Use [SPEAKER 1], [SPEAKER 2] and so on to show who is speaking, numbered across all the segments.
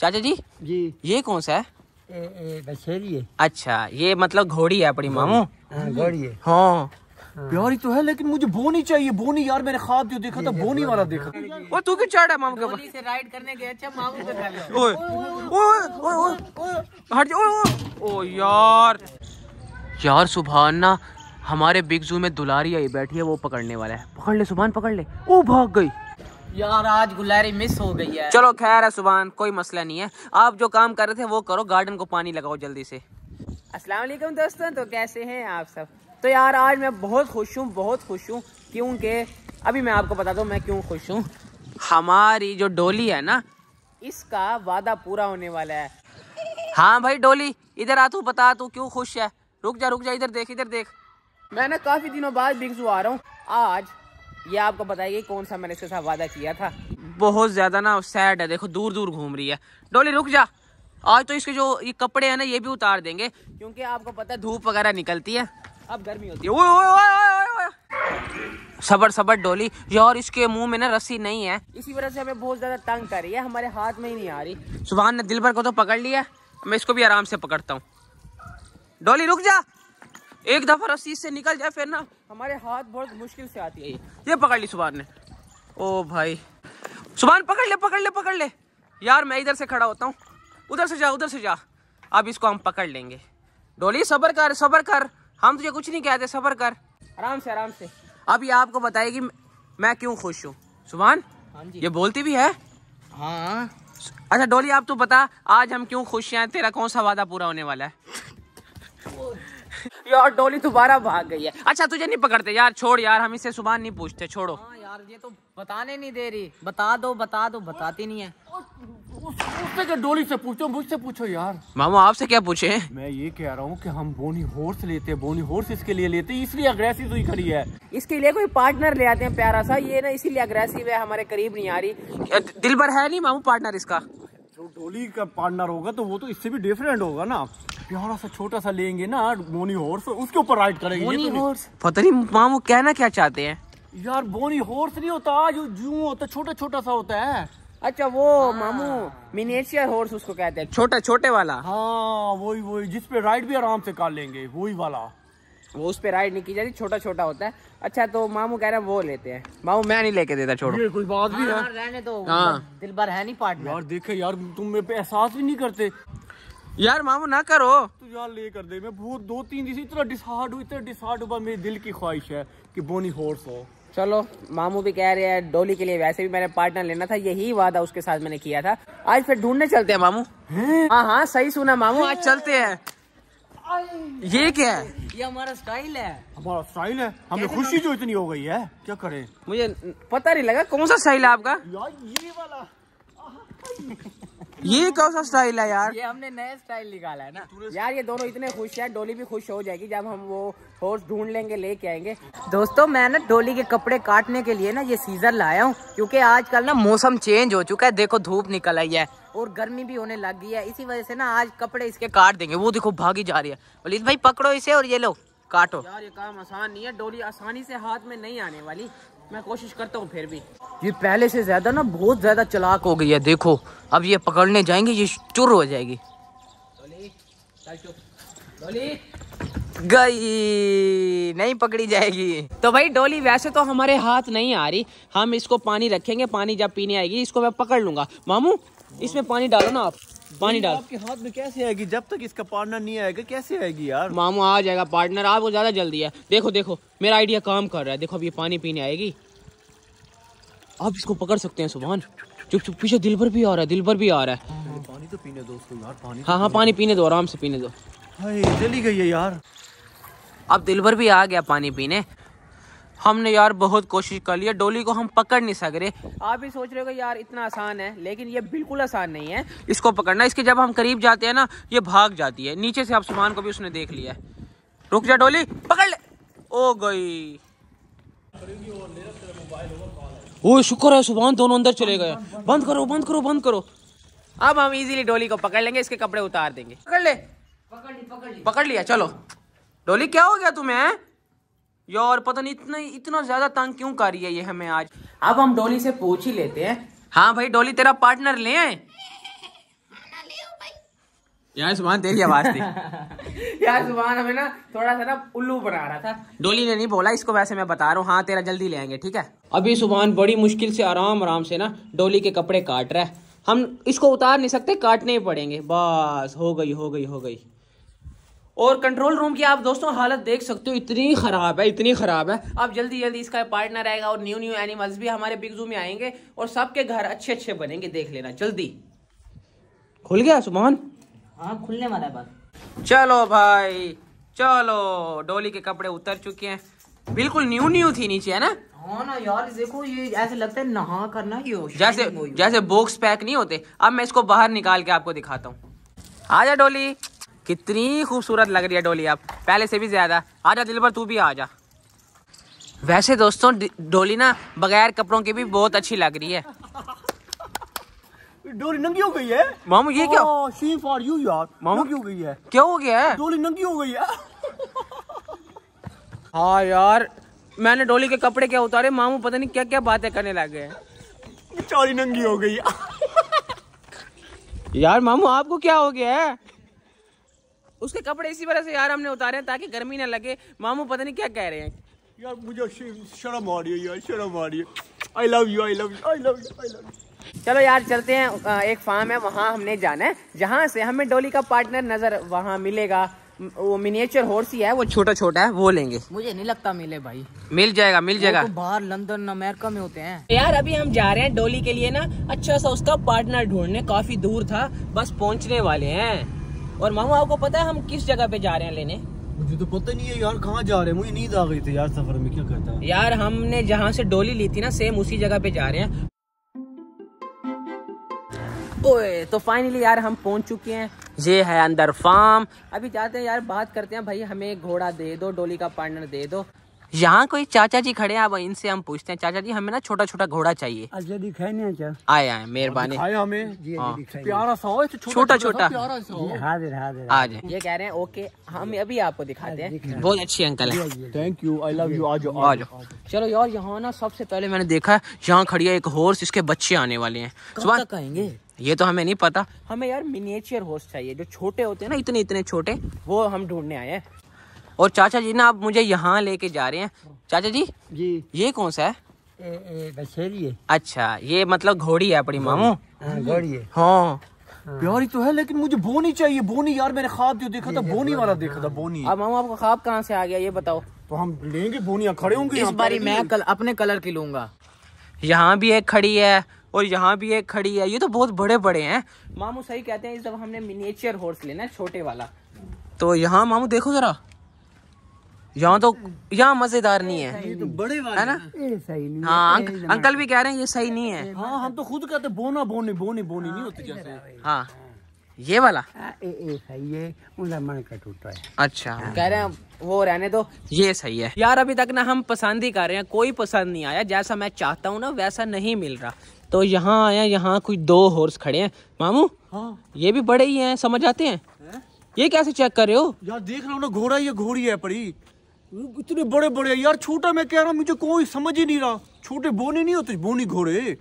[SPEAKER 1] चाचा जी जी ये कौन सा है ए, ए, अच्छा ये मतलब घोड़ी है अपनी मामू घोड़ी हाँ, है हाँ।, हाँ प्यारी तो है लेकिन मुझे बोनी चाहिए बोनी यार मेरे खाब जो देखा था बोनी वाला देखा वो तू क्यों चढ़ है मामू के पास राइड करने गया अच्छा मामू पे ओए ओए ओए हट जा ओए ओ यार यार सुभान ना हमारे बिग जू में दुलारी आई बैठी है वो पकड़ने वाला है पकड़ ले सुभान पकड़ ले ओ भाग गई यार आज गुलारी मिस हो गई है चलो खैर है सुबह कोई मसला नहीं है आप जो काम कर रहे थे वो करो गार्डन को पानी लगाओ जल्दी से अस्सलाम वालेकुम दोस्तों तो कैसे हैं आप सब तो यार आज मैं बहुत खुश हूँ बहुत खुश हूँ क्योंकि अभी मैं आपको बता दूँ मैं क्यों खुश हूँ हमारी जो डोली है ना इसका वादा पूरा होने वाला है हाँ भाई डोली इधर आ तू बता तू क्यों खुश है रुक जा रुक जा इधर देख इधर देख मैं ना काफ़ी दिनों बाद बिगजू आ रहा हूँ आज ये आपको बताइए कौन सा मैंने इसके साथ वादा किया था बहुत ज़्यादा ना सैड है देखो दूर दूर घूम रही है डोली रुक जा आज तो इसके जो ये कपड़े हैं ना ये भी उतार देंगे क्योंकि आपको पता है धूप वगैरह निकलती है अब गर्मी होती है ओए ओए ओए ओए सबर सबर डोली यार इसके मुंह में ना रस्सी नहीं है इसी वजह से हमें बहुत ज़्यादा तंग कर रही है हमारे हाथ में ही नहीं आ रही सुबह ने दिल भर को तो पकड़ लिया मैं इसको भी आराम से पकड़ता हूँ डोली रुक जा एक दफ़ा रस्सी से निकल जाए फिर ना हमारे हाथ बहुत मुश्किल से आती है ये पकड़ ली सुबह ने ओ भाई सुबह पकड़ ले पकड़ ले पकड़ ले यार मैं इधर से खड़ा होता हूँ उधर से जा उधर से जा अब इसको हम पकड़ लेंगे डोली सबर कर सबर कर हम तुझे कुछ नहीं कहते सबर कर आराम से आराम से अब ये आपको बताएगी मैं क्यों खुश हूँ सुबहान हाँ ये बोलती भी है हाँ अच्छा डोली आप तो बता आज हम क्यों खुश हैं तेरा कौन सा वादा पूरा होने वाला है यार डोली दोबारा भाग गई है अच्छा तुझे नहीं पकड़ते यार छोड़ यार हम इससे सुबह नहीं पूछते छोड़ो आ, हाँ यार ये तो बताने नहीं दे रही बता दो बता दो बताती नहीं है उससे डोली से पूछो मुझसे पूछो यार मामा आपसे क्या पूछे मैं ये कह रहा हूँ कि हम बोनी हॉर्स लेते हैं बोनी हॉर्स इसके लिए लेते हैं इसलिए अग्रेसिव हुई खड़ी है इसके लिए कोई पार्टनर ले आते हैं प्यारा सा ये ना इसीलिए अग्रेसिव है हमारे करीब नहीं आ रही दिल भर है नहीं मामू पार्टनर इसका जो डोली का पार्टनर होगा तो वो तो इससे भी डिफरेंट होगा ना प्यारा सा छोटा सा लेंगे ना बोनी हॉर्स उसके ऊपर राइड करेंगे बोनी तो हॉर्स पता नहीं मामू कहना क्या चाहते हैं यार बोनी हॉर्स नहीं होता जो जू होता छोटा छोटा सा होता है अच्छा वो हाँ। मामू मिनेशियर हॉर्स उसको कहते हैं छोटा छोटे वाला हाँ वही वही जिस पे राइड भी आराम से कर लेंगे वही वाला वो उस पे राइड नहीं की जाती छोटा छोटा होता है अच्छा तो मामू कह रहे हैं वो लेते हैं मामू मैं नहीं लेके देता छोड़ो ये कोई बात भी हाँ, है रहने दो हाँ। दिल भर है नहीं पार्टनर यार देखे यार तुम मेरे पे एहसास भी नहीं करते यार मामू ना करो तू यार ले कर दे मैं भूत दो तीन दिन इतना डिसहार्ड हूं इतना डिसहार्ड हूं मेरे दिल की ख्वाहिश है कि बोनी हॉर्स हो चलो मामू भी कह रहे हैं डोली के लिए वैसे भी मैंने पार्टनर लेना था यही वादा उसके साथ मैंने किया था आज फिर ढूंढने चलते हैं मामू हाँ हाँ सही सुना मामू आज हाँ, चलते हैं
[SPEAKER 2] ये क्या है
[SPEAKER 1] ये हमारा स्टाइल है हमारा स्टाइल है हमें खुशी जो इतनी हो गई है क्या करें मुझे पता नहीं लगा कौन सा स्टाइल है आपका यार ये वाला ये कौन सा स्टाइल है यार ये हमने नया स्टाइल निकाला है ना यार ये दोनों इतने खुश है डोली भी खुश हो जाएगी जब हम वो हॉर्स ढूंढ लेंगे लेके आएंगे दोस्तों मैं ना डोली के कपड़े काटने के लिए ना ये सीजर लाया हूँ क्योंकि आजकल ना मौसम चेंज हो चुका है देखो धूप निकल आई है और गर्मी भी होने लग गई है इसी वजह से ना आज कपड़े इसके काट देंगे वो देखो भागी जा रही है बोली भाई पकड़ो इसे और ये लो काटो यार ये काम आसान नहीं है डोली आसानी से हाथ में नहीं आने वाली मैं कोशिश करता हूँ फिर भी ये पहले से ज़्यादा ना बहुत ज़्यादा चलाक हो गई है देखो अब ये पकड़ने जाएंगे ये चुर हो जाएगी गई नहीं पकड़ी जाएगी तो भाई डोली वैसे तो हमारे हाथ नहीं आ रही हम इसको पानी रखेंगे पानी जब पीने आएगी इसको मैं पकड़ लूंगा मामू इसमें पानी डालो ना आप पानी डालो आपके हाथ में कैसे आएगी जब तक इसका पार्टनर नहीं आएगा कैसे आएगी यार मामू आ जाएगा पार्टनर आपको ज्यादा जल्दी है देखो देखो मेरा आइडिया काम कर रहा है देखो अब ये पानी पीने आएगी आप इसको पकड़ सकते हैं सुबहान चुप चुप पीछे दिल भर भी आ रहा है दिल भर भी आ रहा है पानी तो पीने दो उसको यार पानी तो हाँ हाँ पानी पीने दो आराम से पीने दो चली गई है यार अब दिल भर भी आ गया पानी पीने हमने यार बहुत कोशिश कर लिया डोली को हम पकड़ नहीं सक रहे आप ही सोच रहे हो यार इतना आसान है लेकिन ये बिल्कुल आसान नहीं है इसको पकड़ना इसके जब हम करीब जाते हैं ना ये भाग जाती है नीचे से आप सामान को भी उसने देख लिया रुक जा डोली पकड़ ले ओ गई ओ शुक्र है सुबह दोनों अंदर चले गए बंद करो बंद करो बंद करो अब हम इजीली डोली को पकड़ लेंगे इसके कपड़े उतार देंगे पकड़ ले पकड़, ली, पकड़, ली। पकड़ लिया चलो डोली क्या हो गया तुम्हें यार पता नहीं इतना इतना ज्यादा तंग क्यों कर रही है ये हमें आज अब हम डोली से पूछ ही लेते हैं हाँ भाई डोली तेरा पार्टनर ले आए यार सुबहान तेरी आवाज थी यार सुबहान हमें ना थोड़ा सा ना उल्लू बना रहा था डोली ने नहीं बोला इसको वैसे मैं बता रहा हूँ हाँ तेरा जल्दी ले आएंगे ठीक है अभी सुबहान बड़ी मुश्किल से आराम आराम से ना डोली के कपड़े काट रहा है हम इसको उतार नहीं सकते काटने ही पड़ेंगे बस हो गई हो गई हो गई और कंट्रोल रूम की आप दोस्तों हालत देख सकते हो इतनी ख़राब है इतनी ख़राब है अब जल्दी जल्दी इसका पार्टनर आएगा और न्यू न्यू एनिमल्स भी हमारे बिग जू में आएंगे और सबके घर अच्छे अच्छे बनेंगे देख लेना जल्दी खुल गया सुबह हाँ खुलने वाला है चलो भाई चलो डोली के कपड़े उतर चुके हैं बिल्कुल न्यू न्यू थी नीचे है ना हाँ ना यार देखो ये ऐसे लगता है नहा करना ही हो जैसे जैसे बॉक्स पैक नहीं होते अब मैं इसको बाहर निकाल के आपको दिखाता हूँ आजा डोली कितनी खूबसूरत लग रही है डोली अब पहले से भी ज़्यादा आ जा दिल पर तू भी आ जा वैसे दोस्तों डोली ना बगैर कपड़ों के भी बहुत अच्छी लग रही है डोली नंगी हो गई है मामू ये क्या सी फॉर यू यार मामू क्यों गई है क्या हो गया है डोली नंगी हो गई है हाँ यार मैंने डोली के कपड़े क्या उतारे मामू पता नहीं क्या क्या बातें करने लग गए चोरी नंगी हो गई यार मामू आपको क्या हो गया है उसके कपड़े इसी वजह से यार हमने उतारे हैं ताकि गर्मी ना लगे मामू पता नहीं क्या कह रहे हैं यार मुझे शर्म आ रही है यार शर्म आ रही है I love you I love you I love you I love you चलो यार चलते हैं एक फार्म है वहाँ हमने जाना है जहाँ से हमें डोली का पार्टनर नजर वहाँ मिलेगा वो मिनिएचर हॉर्स ही है वो छोटा छोटा है वो लेंगे मुझे नहीं लगता मिले भाई मिल जाएगा मिल जाएगा तो बाहर लंदन अमेरिका में होते हैं यार अभी हम जा रहे हैं डोली के लिए ना अच्छा सा उसका पार्टनर ढूंढने काफी दूर था बस पहुँचने वाले हैं और मामू आपको पता है हम किस जगह पे जा रहे हैं लेने मुझे तो पता नहीं है यार कहाँ जा रहे हैं मुझे नींद आ गई थी यार सफर में क्या कहता है यार हमने जहाँ से डोली ली थी ना सेम उसी जगह पे जा रहे हैं ओए तो फाइनली यार हम पहुंच चुके हैं ये है अंदर फार्म अभी जाते हैं यार बात करते हैं भाई हमें घोड़ा दे दो डोली का पार्टनर दे दो यहाँ कोई चाचा जी खड़े हैं अब इनसे हम पूछते हैं चाचा जी हमें ना छोटा छोटा घोड़ा चाहिए अच्छा दिखाई नहीं आए आए मेहरबानी हमें हाँ। छोटा छोटा हाजिर आज ये कह रहे हैं ओके हम अभी आपको दिखाते हैं बहुत अच्छे अंकल है thank you I love you आज आज चलो यार यहाँ ना सबसे पहले मैंने देखा यहाँ खड़ी है एक हॉर्स इसके बच्चे आने वाले हैं सुबह कहेंगे ये तो हमें नहीं पता हमें यार मिनिएचर हॉर्स चाहिए जो छोटे होते हैं ना इतने इतने छोटे वो हम ढूंढने आए हैं और चाचा जी ना आप मुझे यहाँ लेके जा रहे हैं चाचा जी जी ये कौन सा है ए, ए, अच्छा ये मतलब घोड़ी है अपनी मामू घोड़ी हाँ, है हाँ।, हाँ प्यारी तो है लेकिन मुझे बोनी चाहिए बोनी यार मैंने खाब जो देखा था बोनी वाला देखा था बोनी अब मामू आपका खाब कहाँ से आ गया ये बताओ तो हम लेंगे बोनिया खड़े होंगे इस बारी मैं कल अपने कलर की लूंगा यहाँ भी एक खड़ी है और यहाँ भी एक खड़ी है ये तो बहुत बड़े बड़े हैं मामू सही कहते हैं इस दफा हमने मिनिएचर हॉर्स लेना है छोटे वाला तो यहाँ मामू देखो जरा यहाँ तो यहाँ मजेदार नहीं है ये तो बड़े है ना ये सही नहीं हाँ अंक, अंकल भी कह रहे हैं ये सही नहीं है हाँ हम तो खुद कहते बोना बोनी बोनी बोनी नहीं होती हाँ, जैसे हाँ ये वाला ये हाँ, सही है मन का टूटा है अच्छा हाँ। कह रहे हैं वो रहने दो ये सही है यार अभी तक ना हम पसंद ही कर रहे हैं कोई पसंद नहीं आया जैसा मैं चाहता हूँ ना वैसा नहीं मिल रहा तो यहाँ आया यहाँ कुछ दो हॉर्स खड़े हैं मामू हाँ। ये भी बड़े ही हैं समझ आते हैं है? ये कैसे चेक कर रहे हो यार देख रहा हूँ ना घोड़ा ये घोड़ी है पड़ी इतने बड़े बड़े यार छोटा मैं कह रहा मुझे कोई समझ ही नहीं रहा छोटे बोने नहीं होते बोनी घोड़े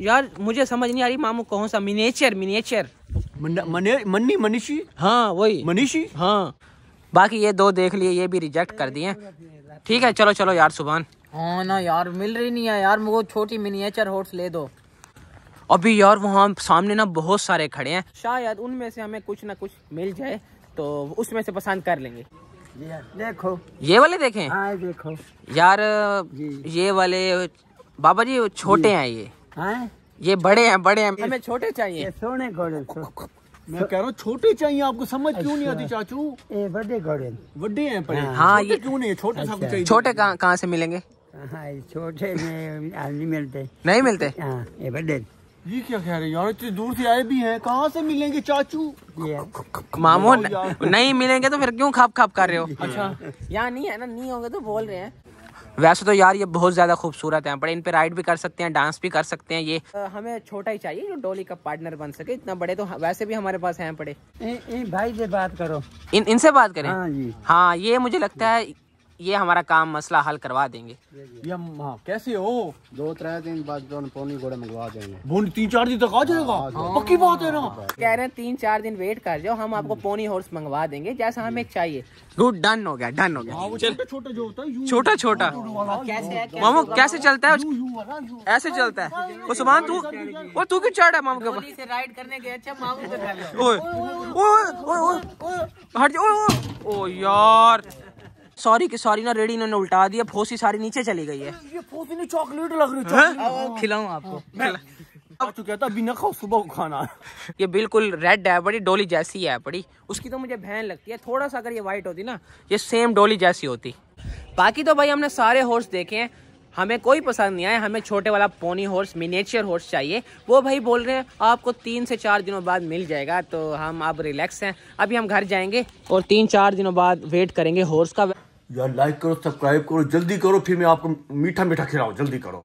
[SPEAKER 1] यार मुझे समझ नहीं आ रही मामू कौन सा मिनेचर मिनेचर मनी मनीषी हाँ वही मनीषी हाँ बाकी ये दो देख लिए ये भी रिजेक्ट कर दिए ठीक है चलो चलो यार सुबह हाँ ना यार मिल रही नहीं है यार मुझे छोटी मिनिएचर हॉर्स ले दो अभी यार वहाँ सामने ना बहुत सारे खड़े हैं शायद उनमें से हमें कुछ ना कुछ मिल जाए तो उसमें से पसंद कर लेंगे देखो ये वाले देखें हाँ, देखो यार ये वाले बाबा जी छोटे हैं ये हाँ? ये बड़े हैं बड़े हैं हमें छोटे चाहिए सोने घोड़े मैं कह रहा हूँ छोटे चाहिए आपको समझ क्यों नहीं आती अच्छा। चाचू ये बड़े घोड़े बड़े हैं पर हाँ, हाँ ये क्यों नहीं छोटे अच्छा। चाहिए छोटे कहाँ कहाँ से मिलेंगे छोटे में नहीं मिलते नहीं मिलते हाँ ये बड़े ये क्या कह रहे यार इतनी दूर से आए भी हैं कहाँ से मिलेंगे चाचू
[SPEAKER 2] मामो नहीं
[SPEAKER 1] मिलेंगे तो फिर क्यों खाप खाप कर रहे हो अच्छा यहाँ नहीं है ना नहीं होंगे तो बोल रहे हैं वैसे तो यार ये बहुत ज़्यादा खूबसूरत है बड़े इन पे राइड भी कर सकते हैं डांस भी कर सकते हैं ये आ, हमें छोटा ही चाहिए जो डोली का पार्टनर बन सके इतना बड़े तो वैसे भी हमारे पास हैं बड़े इन भाई से बात करो इन इनसे बात करें हाँ, जी। हाँ ये मुझे लगता है ये हमारा काम मसला हल करवा देंगे ये हाँ, कैसे हो दो त्रे दिन बाद दोनों पौनी घोड़े मंगवा देंगे तीन चार दिन तक आ जाएगा हाँ, हाँ। पक्की बात है ना हाँ, कह रहे हैं तीन चार दिन वेट कर जाओ हम आपको पोनी हॉर्स मंगवा देंगे जैसा हमें चाहिए गुड डन हो गया डन हो गया छोटा जो होता है छोटा छोटा मामू कैसे चलता है ऐसे चलता है वो सुबह तू वो तू क्यों चढ़ है मामू के पास राइड करने गए अच्छा मामू हट जाओ ओ यार सॉरी की सॉरी ना रेडी इन्होंने उल्टा दिया फोसी सारी नीचे चली गई है ये फोसी चॉकलेट लग रही है खिलाऊ आपको चुका हाँ। तो था अभी खाओ सुबह खाना ये बिल्कुल रेड है बड़ी डोली जैसी है बड़ी उसकी तो मुझे भैन लगती है थोड़ा सा अगर ये व्हाइट होती ना ये सेम डोली जैसी होती बाकी तो भाई हमने सारे हॉर्स देखे हैं हमें कोई पसंद नहीं आया हमें छोटे वाला पोनी हॉर्स मिनेचर हॉर्स चाहिए वो भाई बोल रहे हैं आपको तीन से चार दिनों बाद मिल जाएगा तो हम अब रिलैक्स हैं अभी हम घर जाएंगे और तीन चार दिनों बाद वेट करेंगे हॉर्स का यार लाइक करो सब्सक्राइब करो जल्दी करो फिर मैं आपको मीठा मीठा खिलाऊँ जल्दी करो